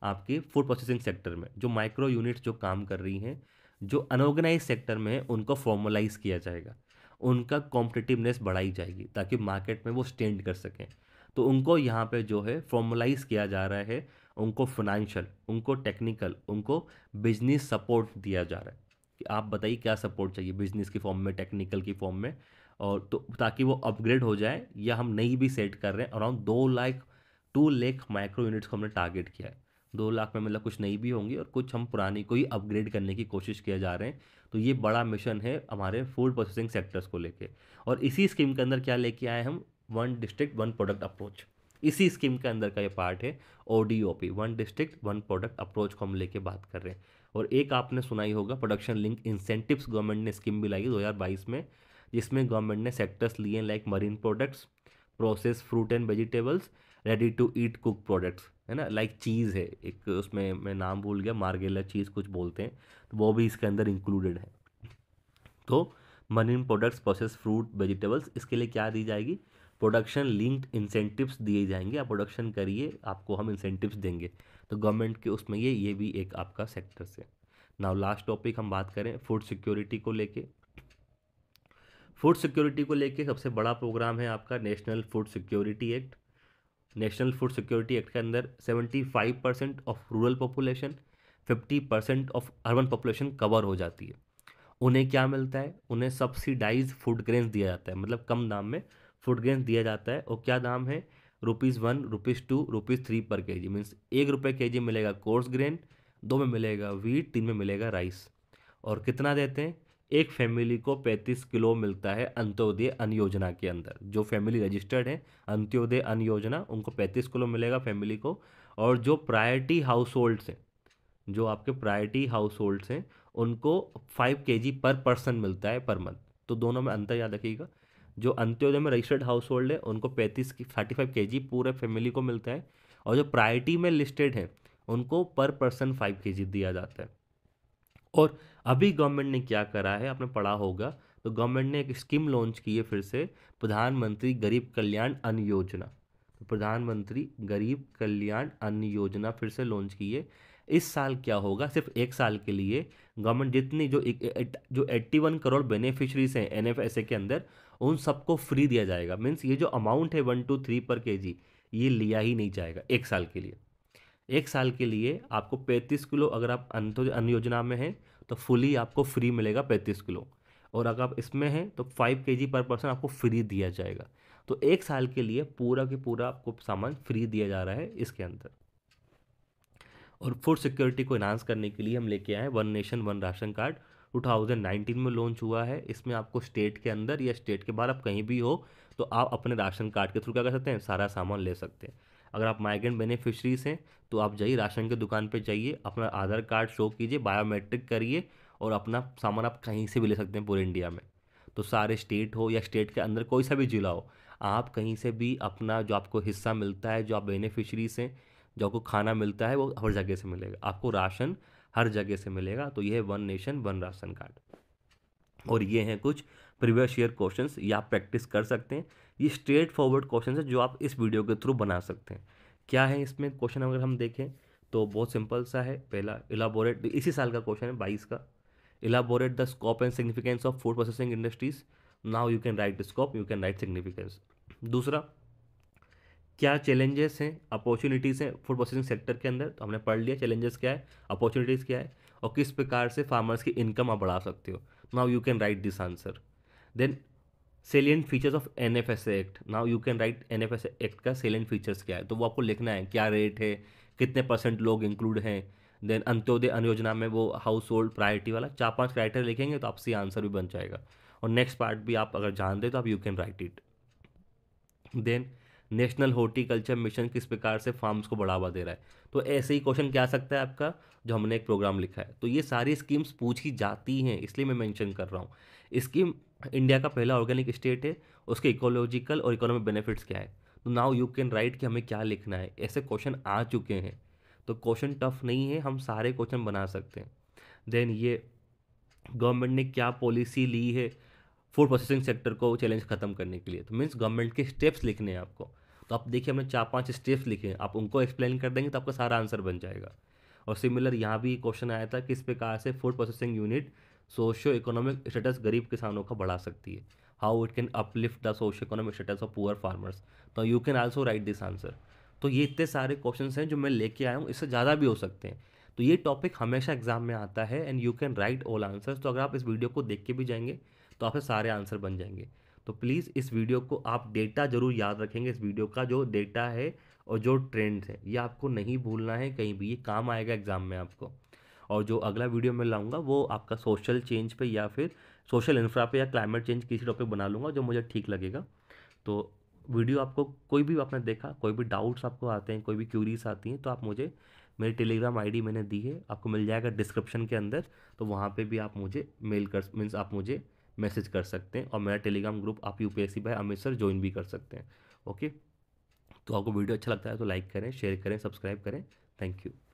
आपके फूड प्रोसेसिंग सेक्टर में जो माइक्रो यूनिट्स जो काम कर रही हैं जो अनऑर्गेनाइज सेक्टर में है उनको फॉर्मलाइज किया जाएगा उनका कॉम्पिटिटिवनेस बढ़ाई जाएगी ताकि मार्केट में वो स्टैंड कर सकें तो उनको यहाँ पे जो है फॉर्मलाइज किया जा रहा है उनको फाइनेंशियल उनको टेक्निकल उनको बिजनेस सपोर्ट दिया जा रहा है कि आप बताइए क्या सपोर्ट चाहिए बिजनेस की फॉर्म में टेक्निकल की फॉर्म में और तो ताकि वो अपग्रेड हो जाए या हम नई भी सेट कर रहे हैं अराउंड दो lakh two lakh micro units को हमने टारगेट किया है दो लाख में मतलब कुछ नई भी होंगी और कुछ हम पुरानी को ही अपग्रेड करने की कोशिश किया जा रहे हैं तो ये बड़ा मिशन है हमारे फूड प्रोसेसिंग सेक्टर्स को लेके और इसी स्कीम के अंदर क्या लेके आए हम one district one product approach इसी स्कीम के अंदर का ये पार्ट है O D O P one district one product approach को हम लेके बात कर रहे हैं और एक आपने सुना ही होगा प्रोडक्शन लिंक इंसेंटिव्स गवर्नमेंट ने स्कीम भी लाई 2022 में जिसमें गवर्नमेंट ने सेक्टर्स लिए like marine products process fruit and vegetables ready to eat cook products है ना लाइक चीज़ है एक उसमें मैं नाम भूल गया मार्गेला चीज़ कुछ बोलते हैं तो वो भी इसके अंदर इंक्लूडेड है तो marine products process fruit vegetables इसके लिए क्या दी जाएगी प्रोडक्शन लिंक्ड इंसेंटिव्स दिए जाएंगे आप प्रोडक्शन करिए आपको हम इंसेंटिव्स देंगे तो गवर्नमेंट के उसमें ये ये भी एक आपका सेक्टर से नाउ लास्ट टॉपिक हम बात करें फूड सिक्योरिटी को लेके फूड सिक्योरिटी को लेके सबसे बड़ा प्रोग्राम है आपका national food security act national food security act के अंदर five percent of rural population fifty percent of urban population cover हो जाती है उन्हें क्या मिलता है उन्हें सब्सिडाइज फूड ग्रेन दिया जाता है मतलब कम दाम में फूड ग्रेन दिया जाता है और क्या दाम है rupees one rupees two rupees three per K जी मीन्स एक रुपये के जी मिलेगा कोर्स ग्रेन दो में मिलेगा वीट तीन में मिलेगा राइस और कितना देते हैं एक फैमिली को पैंतीस किलो मिलता है अंत्योदय अन्न योजना के अंदर जो फैमिली रजिस्टर्ड है अंत्योदय अन्न योजना उनको पैंतीस किलो मिलेगा फैमिली को और जो प्रायरिटी हाउस होल्ड्स हैं जो आपके प्रायरिटी हाउस होल्ड्स हैं उनको फाइव के जी पर पर्सन मिलता है पर मंथ तो दोनों में अंतर याद रखिएगा जो अंत्योदय में रजिस्टर्ड हाउस होल्ड है उनको पैंतीस की थर्टी फाइव के जी पूरे फैमिली को मिलता है और जो प्रायरिटी में लिस्टेड है उनको पर पर्सन फाइव के जी दिया जाता है और अभी गवर्नमेंट ने क्या करा है आपने पढ़ा होगा तो गवर्नमेंट ने एक स्कीम लॉन्च की है फिर से प्रधानमंत्री गरीब कल्याण अन्न योजना तो प्रधानमंत्री गरीब कल्याण अन्न योजना फिर से लॉन्च की है इस साल क्या होगा सिर्फ एक साल के लिए गवर्नमेंट जितनी जो एक, एक, जो 81 करोड़ बेनिफिशरीज हैं एन के अंदर उन सबको फ्री दिया जाएगा मीन्स ये जो अमाउंट है one two three per K जी ये लिया ही नहीं जाएगा एक साल के लिए एक साल के लिए आपको पैंतीस किलो अगर आप अन्य योजना में हैं तो फुली आपको फ्री मिलेगा पैंतीस किलो और अगर आप इसमें हैं तो फाइव के जी पर पर्सन आपको फ्री दिया जाएगा तो एक साल के लिए पूरा के पूरा आपको सामान फ्री दिया जा रहा है इसके अंदर और फूड सिक्योरिटी को इन्हांस करने के लिए हम लेके आए one nation one ration card 2019 में लॉन्च हुआ है इसमें आपको स्टेट के अंदर या स्टेट के बाहर आप कहीं भी हो तो आप अपने राशन कार्ड के थ्रू क्या कर सकते हैं सारा सामान ले सकते हैं अगर आप माइग्रेंट बेनिफिशरीज हैं तो आप जाइए राशन की दुकान पर जाइए अपना आधार कार्ड शो कीजिए बायोमेट्रिक करिए और अपना सामान आप कहीं से भी ले सकते हैं पूरे इंडिया में तो सारे स्टेट हो या स्टेट के अंदर कोई सा भी जिला हो आप कहीं से भी अपना जो आपको हिस्सा मिलता है जो आप बेनिफिशरीज हैं जो आपको खाना मिलता है वो हर जगह से मिलेगा आपको राशन हर जगह से मिलेगा तो ये है one nation one ration card और ये हैं कुछ प्रीवियस ईयर क्वेश्चन ये आप प्रैक्टिस कर सकते हैं ये स्ट्रेट फॉरवर्ड क्वेश्चन है जो आप इस वीडियो के थ्रू बना सकते हैं क्या है इसमें क्वेश्चन अगर हम देखें तो बहुत सिंपल सा है पहला इलाबोरेट तो इसी साल का क्वेश्चन है बाईस का elaborate the scope and significance of food processing industries now you can write scope you can write significance दूसरा क्या चैलेंजेस हैं अपॉर्चुनिटीज़ हैं फूड प्रोसेसिंग सेक्टर के अंदर तो हमने पढ़ लिया चैलेंजेस क्या है अपॉर्चुनिटीज़ क्या है और किस प्रकार से फार्मर्स की इनकम आप बढ़ा सकते हो now you can write this answer then salient features of N F S act now you can write N F S act का सेलियंट फीचर्स क्या है तो वो आपको लिखना है क्या रेट है कितने परसेंट लोग इंक्लूड हैं देन अंत्योदय अन योजना में वो हाउस होल्ड प्रायरिटी वाला चार पांच राइटर लिखेंगे तो आपसे आंसर भी बन जाएगा और नेक्स्ट पार्ट भी आप अगर जान दें तो आप you can write it then national horticulture mission किस प्रकार से फार्म्स को बढ़ावा दे रहा है तो ऐसे ही क्वेश्चन क्या आ सकता है आपका जो हमने एक प्रोग्राम लिखा है तो ये सारी स्कीम्स पूछी जाती हैं इसलिए मैं मेंशन कर रहा हूँ स्कीम इंडिया का पहला ऑर्गेनिक स्टेट है उसके इकोलॉजिकल और इकोनॉमिक बेनिफिट्स क्या है तो नाउ यू कैन राइट कि हमें क्या लिखना है ऐसे क्वेश्चन आ चुके हैं तो क्वेश्चन टफ नहीं है हम सारे क्वेश्चन बना सकते हैं देन ये गवर्नमेंट ने क्या पॉलिसी ली है फूड प्रोसेसिंग सेक्टर को चैलेंज खत्म करने के लिए तो मीन्स गवर्नमेंट के स्टेप्स लिखने हैं आपको तो आप देखिए हमने चार पांच स्टेप्स लिखे हैं आप उनको एक्सप्लेन कर देंगे तो आपका सारा आंसर बन जाएगा और सिमिलर यहाँ भी क्वेश्चन आया था कि इस प्रकार से food processing unit socio economic status गरीब किसानों का बढ़ा सकती है how it can uplift the socio economic status of poor farmers तो you can also write this answer तो ये इतने सारे क्वेश्चन हैं जो मैं लेके आया हूँ इससे ज़्यादा भी हो सकते हैं तो ये टॉपिक हमेशा एग्जाम में आता है and you can write all answers तो अगर आप इस वीडियो को देख के भी जाएंगे तो आपके सारे आंसर बन जाएंगे तो प्लीज़ इस वीडियो को आप डेटा जरूर याद रखेंगे इस वीडियो का जो डेटा है और जो ट्रेंड्स है ये आपको नहीं भूलना है कहीं भी ये काम आएगा एग्ज़ाम में आपको और जो अगला वीडियो मैं लाऊंगा वो आपका सोशल चेंज पे या फिर सोशल इंफ्रा पे या क्लाइमेट चेंज किसी टॉपिक बना लूँगा जो मुझे ठीक लगेगा तो वीडियो आपको कोई भी आपने देखा कोई भी डाउट्स आपको आते हैं कोई भी क्यूरीज आती हैं तो आप मुझे मेरी टेलीग्राम आईडी मैंने दी है आपको मिल जाएगा डिस्क्रिप्शन के अंदर तो वहाँ पे भी आप मुझे मेल कर मीन्स आप मुझे मैसेज कर सकते हैं और मेरा टेलीग्राम ग्रुप आप U P by Amit sir join भी कर सकते हैं ओके तो आपको वीडियो अच्छा लगता है तो लाइक करें शेयर करें सब्सक्राइब करें थैंक यू